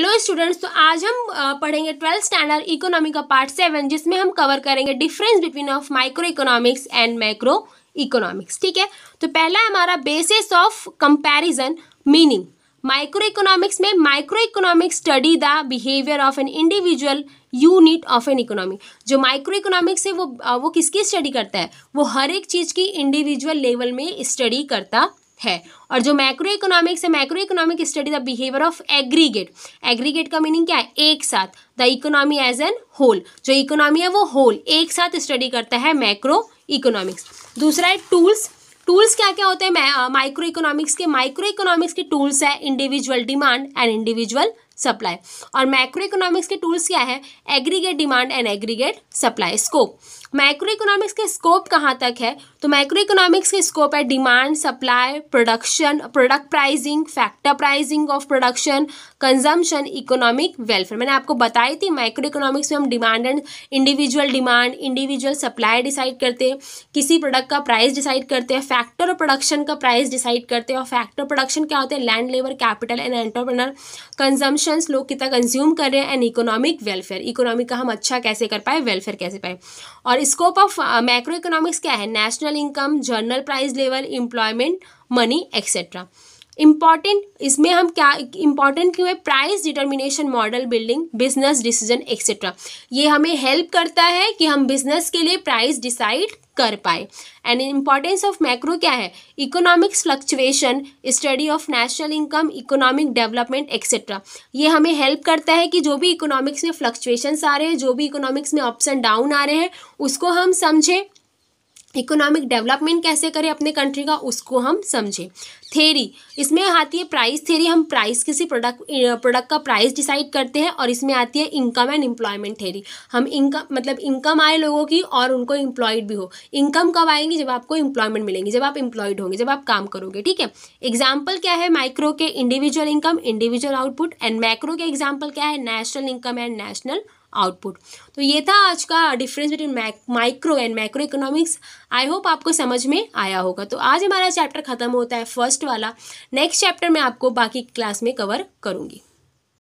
hello students तो आज हम पढ़ेंगे ट्वेल्थ स्टैंडर्ड इकोनॉमी का पार्ट सेवन जिसमें हम कवर करेंगे difference between of micro economics and macro economics ठीक है तो पहला हमारा basis of comparison meaning micro economics में micro economics study the behaviour of an individual unit of an economy जो माइक्रो इकोनॉमिक्स है वो वो किसकी स्टडी करता है वो हर एक चीज़ की इंडिविजुअल लेवल में स्टडी करता है और जो मैक्रो इकोनॉमिक्स है macro economic study the behaviour of aggregate aggregate का मीनिंग क्या है एक साथ the economy as an whole जो इकोनॉमी है वो होल एक साथ स्टडी करता है मैक्रो इकोनॉमिक्स दूसरा है टूल्स टूल्स क्या क्या होते हैं माइक्रो इकोनॉमिक्स के माइक्रो इकोनॉमिक्स के टूल्स है individual demand and individual supply और माइक्रो इकोनॉमिक्स के टूल्स क्या है aggregate demand and aggregate supply scope micro economics के स्कोप कहाँ तक है तो माइक्रो इकोनॉमिक्स के स्कोप है demand supply production product pricing factor pricing of production consumption economic welfare मैंने आपको बताई थी माइक्रो इकोनॉमिक्स में हम demand and individual demand individual supply decide करते हैं किसी प्रोडक्ट का प्राइस डिसाइड करते हैं फैक्टर और प्रोडक्शन का प्राइस डिसाइड करते हैं और फैक्टर प्रोडक्शन क्या होते हैं land labour capital and entrepreneur consumption nutritions लोग कितना कंज्यूम कर रहे हैं एंड इकोनॉमिक वेलफेयर इकोनॉमिक का हम अच्छा कैसे कर पाए वेलफेयर कैसे पाए और स्कोप ऑफ माइक्रो इकोनॉमिक्स क्या है national income general price level employment money etcetera important इसमें हम क्या इम्पॉर्टेंट क्यों है price determination model building business decision etcetera ये हमें हेल्प करता है कि हम बिजनेस के लिए प्राइस डिसाइड कर पाए एंड इम्पॉर्टेंस ऑफ मैक्रो क्या है economics fluctuation study of national income economic development etcetera ये हमें हेल्प करता है कि जो भी इकोनॉमिक्स में फ्लक्चुएशंस आ रहे हैं जो भी इकोनॉमिक्स में अप्स एंड डाउन आ रहे हैं उसको हम समझें इकोनॉमिक डेवलपमेंट कैसे करें अपने कंट्री का उसको हम समझें थेरी इसमें आती है प्राइस थेरी हम प्राइस किसी प्रोडक्ट प्रोडक्ट का प्राइस डिसाइड करते हैं और इसमें आती है इनकम एंड एम्प्लॉयमेंट थेरी हम इनकम मतलब इनकम आए लोगों की और उनको इम्प्लॉयड भी हो इनकम कब आएंगी जब आपको इम्प्लॉयमेंट मिलेंगी जब आप इम्प्लॉयड होंगे जब आप काम करोगे ठीक है एग्जाम्पल क्या है माइक्रो के individual income individual output and macro के एग्जाम्पल क्या है national income and national output तो ये था आज का difference between micro and macro economics I hope आपको समझ में आया होगा तो आज हमारा चैप्टर खत्म होता है फर्स्ट वाला नेक्स्ट चैप्टर मैं आपको बाकी क्लास में कवर करूँगी